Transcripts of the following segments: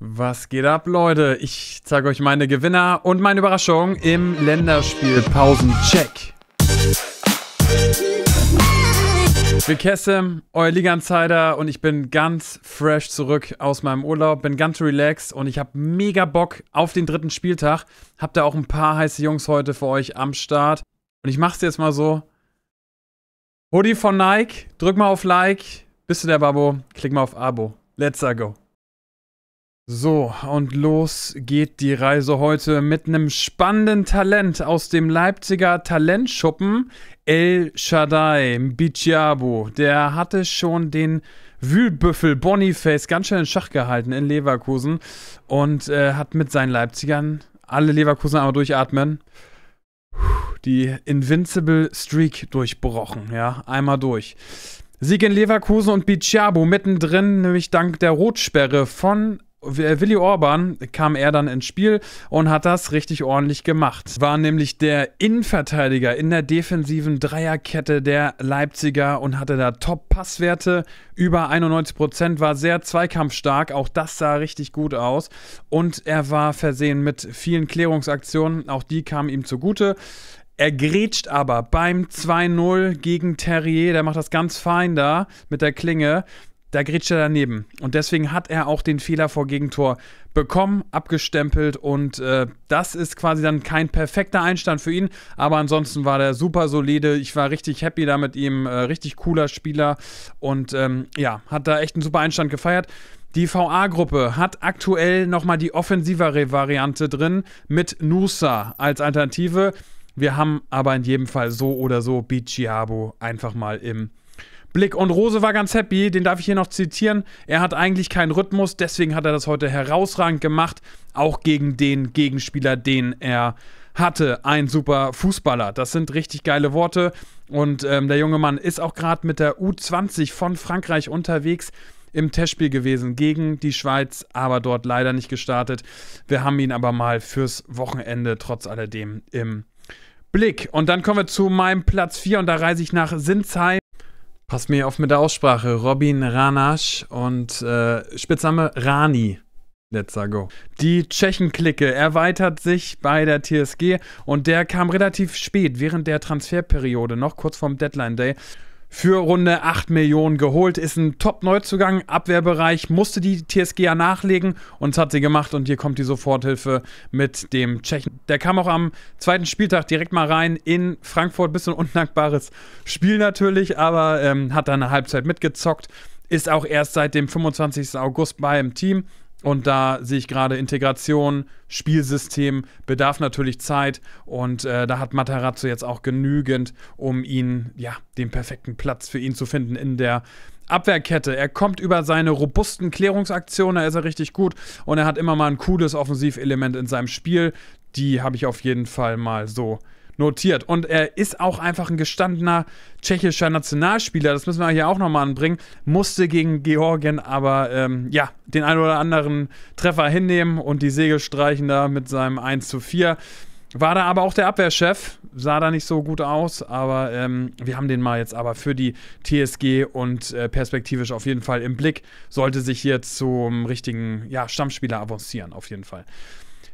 Was geht ab, Leute? Ich zeige euch meine Gewinner und meine Überraschung im Länderspiel-Pausencheck. Will Kessem, euer Liga Insider und ich bin ganz fresh zurück aus meinem Urlaub, bin ganz relaxed und ich habe mega Bock auf den dritten Spieltag. Hab da auch ein paar heiße Jungs heute für euch am Start und ich mach's jetzt mal so. Hoodie von Nike, drück mal auf Like, bist du der Babo, klick mal auf Abo. Let's go. So, und los geht die Reise heute mit einem spannenden Talent aus dem Leipziger Talentschuppen, El Shaddai Bichiabu. Der hatte schon den Wühlbüffel Boniface ganz schön in Schach gehalten in Leverkusen und äh, hat mit seinen Leipzigern alle Leverkusen einmal durchatmen. Die Invincible Streak durchbrochen, ja, einmal durch. Sieg in Leverkusen und Bichabu mittendrin, nämlich dank der Rotsperre von Willi Orban kam er dann ins Spiel und hat das richtig ordentlich gemacht. War nämlich der Innenverteidiger in der defensiven Dreierkette der Leipziger und hatte da Top-Passwerte. Über 91 Prozent war sehr zweikampfstark. Auch das sah richtig gut aus. Und er war versehen mit vielen Klärungsaktionen. Auch die kamen ihm zugute. Er grätscht aber beim 2-0 gegen Terrier, der macht das ganz fein da mit der Klinge da grätscht er daneben. Und deswegen hat er auch den Fehler vor Gegentor bekommen, abgestempelt und äh, das ist quasi dann kein perfekter Einstand für ihn. Aber ansonsten war der super solide. Ich war richtig happy da mit ihm, äh, richtig cooler Spieler und ähm, ja, hat da echt einen super Einstand gefeiert. Die VA-Gruppe hat aktuell nochmal die offensivere Variante drin mit Nusa als Alternative. Wir haben aber in jedem Fall so oder so Biciabo einfach mal im Blick. Und Rose war ganz happy, den darf ich hier noch zitieren. Er hat eigentlich keinen Rhythmus, deswegen hat er das heute herausragend gemacht, auch gegen den Gegenspieler, den er hatte. Ein super Fußballer. Das sind richtig geile Worte. Und ähm, der junge Mann ist auch gerade mit der U20 von Frankreich unterwegs im Testspiel gewesen gegen die Schweiz, aber dort leider nicht gestartet. Wir haben ihn aber mal fürs Wochenende trotz alledem im Blick. Und dann kommen wir zu meinem Platz 4 und da reise ich nach Sinsheim. Pass mir auf mit der Aussprache. Robin Ranasch und äh, Spitzname Rani. Let's uh, go. Die Tschechen-Clique erweitert sich bei der TSG und der kam relativ spät, während der Transferperiode, noch kurz vorm Deadline Day für Runde 8 Millionen geholt. Ist ein Top-Neuzugang, Abwehrbereich, musste die TSG ja nachlegen und das hat sie gemacht. Und hier kommt die Soforthilfe mit dem Tschechen. Der kam auch am zweiten Spieltag direkt mal rein in Frankfurt. Bisschen unnackbares Spiel natürlich, aber ähm, hat dann eine Halbzeit mitgezockt. Ist auch erst seit dem 25. August bei im Team. Und da sehe ich gerade Integration, Spielsystem, bedarf natürlich Zeit. Und äh, da hat Matarazzo jetzt auch genügend, um ihn, ja, den perfekten Platz für ihn zu finden in der Abwehrkette. Er kommt über seine robusten Klärungsaktionen, da ist er richtig gut. Und er hat immer mal ein cooles Offensivelement in seinem Spiel. Die habe ich auf jeden Fall mal so notiert. Und er ist auch einfach ein gestandener tschechischer Nationalspieler. Das müssen wir hier auch nochmal anbringen. Musste gegen Georgien aber ähm, ja, den einen oder anderen Treffer hinnehmen und die Segel streichen da mit seinem 1 zu 4. War da aber auch der Abwehrchef, sah da nicht so gut aus, aber ähm, wir haben den mal jetzt aber für die TSG und äh, perspektivisch auf jeden Fall im Blick. Sollte sich hier zum richtigen ja, Stammspieler avancieren, auf jeden Fall.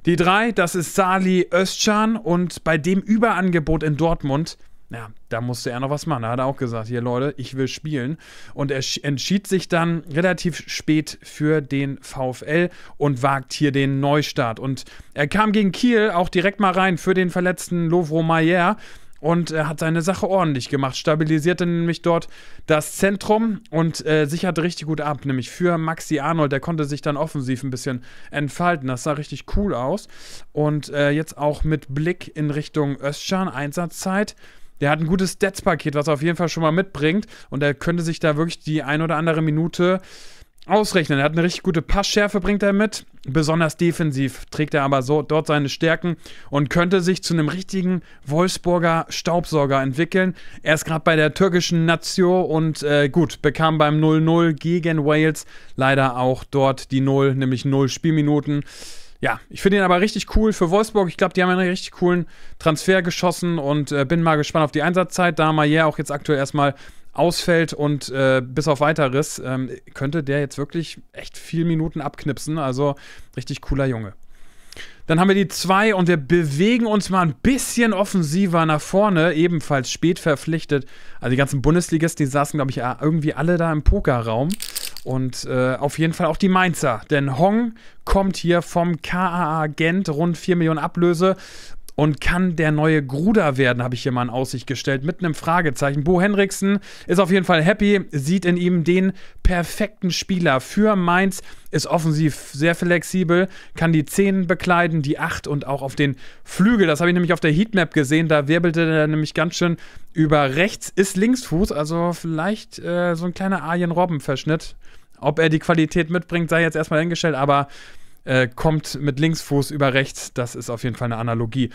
Die drei, das ist Sali Özcan und bei dem Überangebot in Dortmund, ja, da musste er noch was machen. Da hat er auch gesagt, hier Leute, ich will spielen. Und er entschied sich dann relativ spät für den VfL und wagt hier den Neustart. Und er kam gegen Kiel auch direkt mal rein für den verletzten Lovro Mayer und äh, hat seine Sache ordentlich gemacht, stabilisierte nämlich dort das Zentrum und äh, sicherte richtig gut ab, nämlich für Maxi Arnold, der konnte sich dann offensiv ein bisschen entfalten, das sah richtig cool aus und äh, jetzt auch mit Blick in Richtung Östschan, Einsatzzeit, der hat ein gutes Stats-Paket, was er auf jeden Fall schon mal mitbringt und er könnte sich da wirklich die ein oder andere Minute äh, ausrechnen. Er hat eine richtig gute Passschärfe, bringt er mit. Besonders defensiv trägt er aber so, dort seine Stärken und könnte sich zu einem richtigen Wolfsburger Staubsauger entwickeln. Er ist gerade bei der türkischen Nazio und äh, gut, bekam beim 0-0 gegen Wales leider auch dort die 0, nämlich 0 Spielminuten. Ja, ich finde ihn aber richtig cool für Wolfsburg. Ich glaube, die haben einen richtig coolen Transfer geschossen und äh, bin mal gespannt auf die Einsatzzeit. Da Maier auch jetzt aktuell erstmal ausfällt und äh, bis auf weiteres ähm, könnte der jetzt wirklich echt viel Minuten abknipsen. Also richtig cooler Junge. Dann haben wir die zwei und wir bewegen uns mal ein bisschen offensiver nach vorne, ebenfalls spät verpflichtet. Also die ganzen Bundesligisten, die saßen, glaube ich, irgendwie alle da im Pokerraum. Und äh, auf jeden Fall auch die Mainzer, denn Hong kommt hier vom KAA Gent, rund 4 Millionen Ablöse und kann der neue Gruder werden, habe ich hier mal in Aussicht gestellt, mit einem Fragezeichen. Bo Henriksen ist auf jeden Fall happy, sieht in ihm den perfekten Spieler für Mainz, ist offensiv sehr flexibel, kann die Zehen bekleiden, die Acht und auch auf den Flügel. Das habe ich nämlich auf der Heatmap gesehen, da wirbelte er nämlich ganz schön über rechts, ist Linksfuß, also vielleicht äh, so ein kleiner Arjen Robben-Verschnitt. Ob er die Qualität mitbringt, sei jetzt erstmal hingestellt, aber äh, kommt mit Linksfuß über rechts. Das ist auf jeden Fall eine Analogie.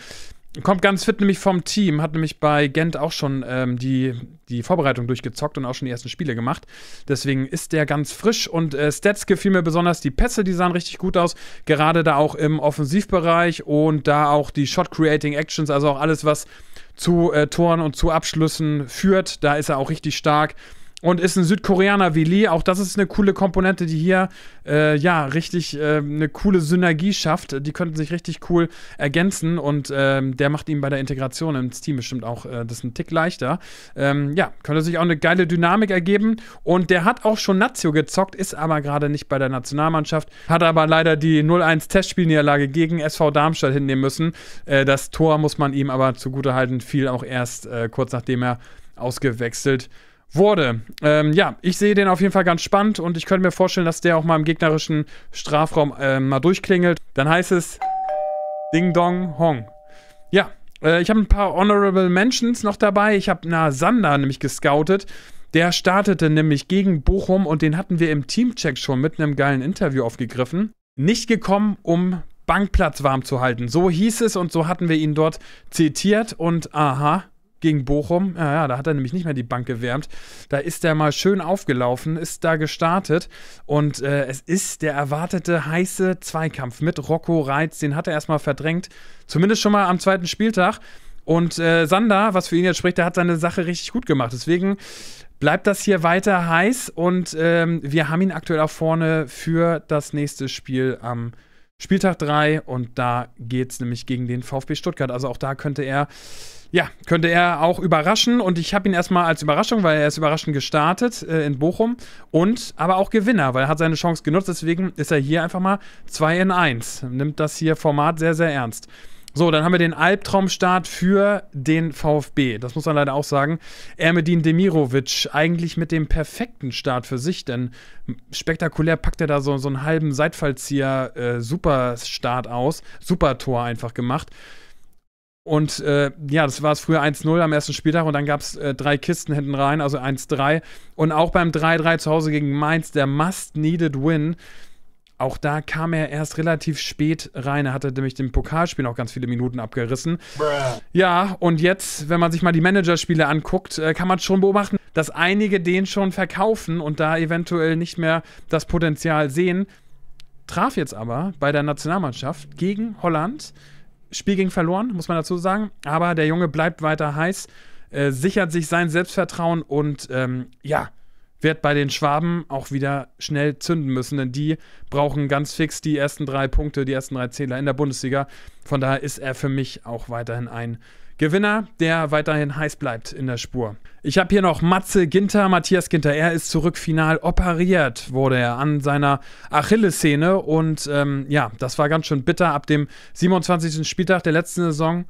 Kommt ganz fit nämlich vom Team, hat nämlich bei Gent auch schon ähm, die, die Vorbereitung durchgezockt und auch schon die ersten Spiele gemacht. Deswegen ist der ganz frisch und äh, Stats gefiel mir besonders. Die Pässe, die sahen richtig gut aus, gerade da auch im Offensivbereich und da auch die Shot-Creating-Actions, also auch alles, was zu äh, Toren und zu Abschlüssen führt. Da ist er auch richtig stark und ist ein Südkoreaner wie Lee. Auch das ist eine coole Komponente, die hier äh, ja richtig äh, eine coole Synergie schafft. Die könnten sich richtig cool ergänzen und ähm, der macht ihm bei der Integration ins Team bestimmt auch äh, das einen Tick leichter. Ähm, ja, könnte sich auch eine geile Dynamik ergeben. Und der hat auch schon Nazio gezockt, ist aber gerade nicht bei der Nationalmannschaft, hat aber leider die 0-1-Testspielniederlage gegen SV Darmstadt hinnehmen müssen. Äh, das Tor muss man ihm aber zugutehalten, fiel auch erst äh, kurz nachdem er ausgewechselt wurde wurde. Ähm, ja, ich sehe den auf jeden Fall ganz spannend und ich könnte mir vorstellen, dass der auch mal im gegnerischen Strafraum äh, mal durchklingelt. Dann heißt es Ding Dong Hong. Ja, äh, ich habe ein paar Honorable Mentions noch dabei. Ich habe Nasander nämlich gescoutet. Der startete nämlich gegen Bochum und den hatten wir im Teamcheck schon mit einem geilen Interview aufgegriffen. Nicht gekommen, um Bankplatz warm zu halten. So hieß es und so hatten wir ihn dort zitiert und aha, gegen Bochum. Ja, ja, da hat er nämlich nicht mehr die Bank gewärmt. Da ist er mal schön aufgelaufen, ist da gestartet und äh, es ist der erwartete heiße Zweikampf mit Rocco Reitz. Den hat er erstmal verdrängt, zumindest schon mal am zweiten Spieltag. Und äh, Sander, was für ihn jetzt spricht, der hat seine Sache richtig gut gemacht. Deswegen bleibt das hier weiter heiß und ähm, wir haben ihn aktuell auch vorne für das nächste Spiel am Spieltag 3 und da geht es nämlich gegen den VfB Stuttgart. Also auch da könnte er ja, könnte er auch überraschen. Und ich habe ihn erstmal als Überraschung, weil er ist überraschend gestartet äh, in Bochum. Und aber auch Gewinner, weil er hat seine Chance genutzt. Deswegen ist er hier einfach mal 2 in 1. Nimmt das hier Format sehr, sehr ernst. So, dann haben wir den Albtraumstart für den VfB. Das muss man leider auch sagen. Ermedin Demirovic eigentlich mit dem perfekten Start für sich, denn spektakulär packt er da so, so einen halben Seitfallzieher äh, Superstart aus. Super Tor einfach gemacht. Und äh, ja, das war es früher 1-0 am ersten Spieltag und dann gab es äh, drei Kisten hinten rein, also 1-3. Und auch beim 3-3 zu Hause gegen Mainz, der must-needed Win, auch da kam er erst relativ spät rein. Er hatte nämlich dem Pokalspiel noch ganz viele Minuten abgerissen. Bruh. Ja, und jetzt, wenn man sich mal die Managerspiele anguckt, äh, kann man schon beobachten, dass einige den schon verkaufen und da eventuell nicht mehr das Potenzial sehen. Traf jetzt aber bei der Nationalmannschaft gegen Holland Spiel ging verloren, muss man dazu sagen. Aber der Junge bleibt weiter heiß, äh, sichert sich sein Selbstvertrauen und ähm, ja, wird bei den Schwaben auch wieder schnell zünden müssen, denn die brauchen ganz fix die ersten drei Punkte, die ersten drei Zähler in der Bundesliga. Von daher ist er für mich auch weiterhin ein Gewinner, der weiterhin heiß bleibt in der Spur. Ich habe hier noch Matze Ginter, Matthias Ginter. Er ist zurück final operiert, wurde er an seiner Achillessehne. Und ähm, ja, das war ganz schön bitter. Ab dem 27. Spieltag der letzten Saison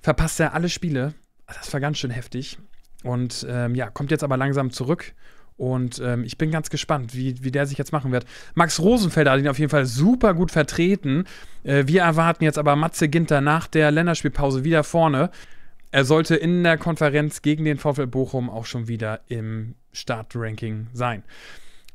verpasst er alle Spiele. Das war ganz schön heftig. Und ähm, ja, kommt jetzt aber langsam zurück und ähm, ich bin ganz gespannt, wie, wie der sich jetzt machen wird. Max Rosenfelder hat ihn auf jeden Fall super gut vertreten. Äh, wir erwarten jetzt aber Matze Ginter nach der Länderspielpause wieder vorne. Er sollte in der Konferenz gegen den VfL Bochum auch schon wieder im Startranking sein.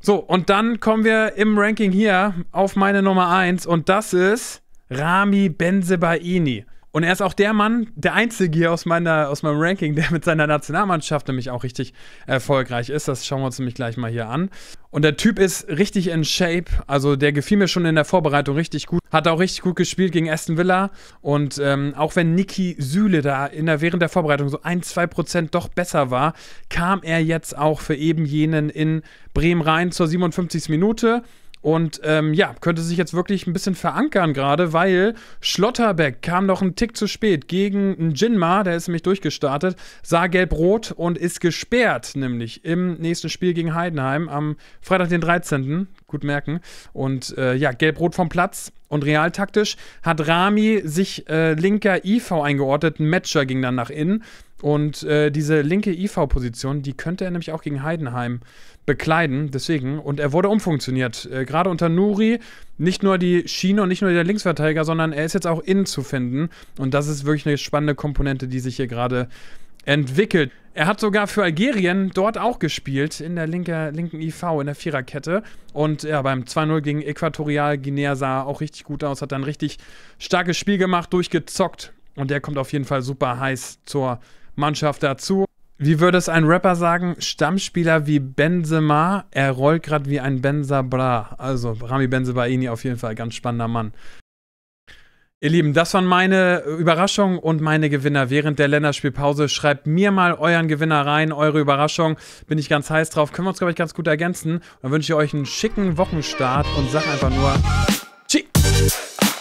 So, und dann kommen wir im Ranking hier auf meine Nummer 1 und das ist Rami Benzebaini. Und er ist auch der Mann, der Einzige hier aus, meiner, aus meinem Ranking, der mit seiner Nationalmannschaft nämlich auch richtig erfolgreich ist. Das schauen wir uns nämlich gleich mal hier an. Und der Typ ist richtig in Shape. Also der gefiel mir schon in der Vorbereitung richtig gut. Hat auch richtig gut gespielt gegen Aston Villa. Und ähm, auch wenn Niki Süle da in der, während der Vorbereitung so ein, zwei Prozent doch besser war, kam er jetzt auch für eben jenen in Bremen rein zur 57. Minute. Und ähm, ja, könnte sich jetzt wirklich ein bisschen verankern gerade, weil Schlotterbeck kam noch einen Tick zu spät gegen einen Jinma, der ist nämlich durchgestartet, sah gelb-rot und ist gesperrt, nämlich im nächsten Spiel gegen Heidenheim am Freitag, den 13. Gut merken. Und äh, ja, gelb-rot vom Platz. Und realtaktisch hat Rami sich äh, linker IV eingeordnet, ein Matcher ging dann nach innen. Und äh, diese linke IV-Position, die könnte er nämlich auch gegen Heidenheim bekleiden, deswegen. Und er wurde umfunktioniert. Äh, Gerade unter Nuri nicht nur die Schiene und nicht nur der Linksverteidiger, sondern er ist jetzt auch innen zu finden. Und das ist wirklich eine spannende Komponente, die sich hier gerade entwickelt. Er hat sogar für Algerien dort auch gespielt, in der linke, linken IV, in der Viererkette. Und ja, beim 2-0 gegen Äquatorial Guinea sah er auch richtig gut aus, hat dann richtig starkes Spiel gemacht, durchgezockt. Und der kommt auf jeden Fall super heiß zur Mannschaft dazu. Wie würde es ein Rapper sagen? Stammspieler wie Benzema, er rollt gerade wie ein Benzabra. Also Rami Benzebaini auf jeden Fall, ganz spannender Mann. Ihr Lieben, das waren meine Überraschungen und meine Gewinner während der Länderspielpause. Schreibt mir mal euren Gewinner rein, eure Überraschung. Bin ich ganz heiß drauf. Können wir uns, glaube ich, ganz gut ergänzen. Dann wünsche ich euch einen schicken Wochenstart und sag einfach nur Tschüss.